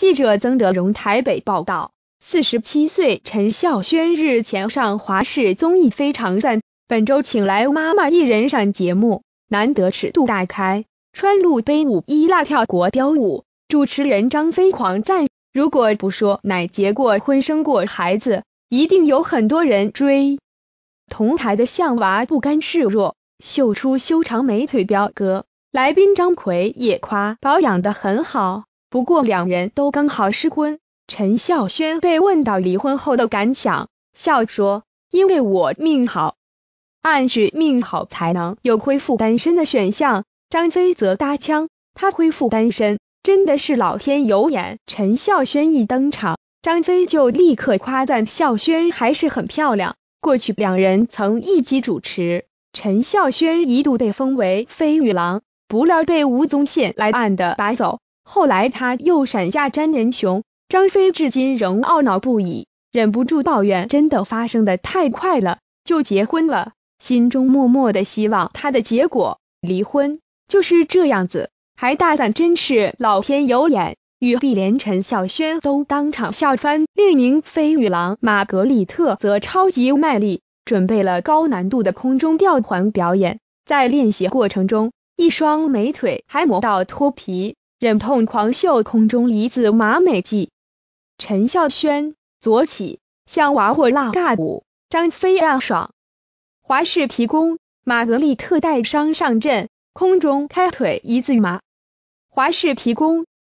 记者曾德荣台北报道，四十七岁陈孝萱日前上华视综艺《非常赞》，本周请来妈妈一人上节目，难得尺度大开，穿露背舞衣辣跳国标舞。主持人张飞狂赞，如果不说乃结过婚生过孩子，一定有很多人追。同台的向娃不甘示弱，秀出修长美腿。表哥来宾张奎也夸保养的很好。不过两人都刚好失婚，陈孝萱被问到离婚后的感想，笑说：“因为我命好，暗指命好才能有恢复单身的选项。”张飞则搭腔：“他恢复单身真的是老天有眼。”陈孝萱一登场，张飞就立刻夸赞孝萱还是很漂亮。过去两人曾一起主持，陈孝萱一度被封为飞女郎，不料被吴宗宪来暗的拔走。后来他又闪下詹仁雄，张飞至今仍懊恼不已，忍不住抱怨：“真的发生的太快了，就结婚了。”心中默默的希望他的结果离婚，就是这样子。还大赞真是老天有眼，与碧莲、陈孝萱都当场笑翻。另一名飞女郎玛格丽特则超级卖力，准备了高难度的空中吊环表演，在练习过程中，一双美腿还磨到脱皮。忍痛狂秀空中一字马，美记陈笑轩左起像娃或辣尬舞，张飞暗爽，华氏提供，玛格丽特带伤上阵，空中开腿一字马，华氏提供。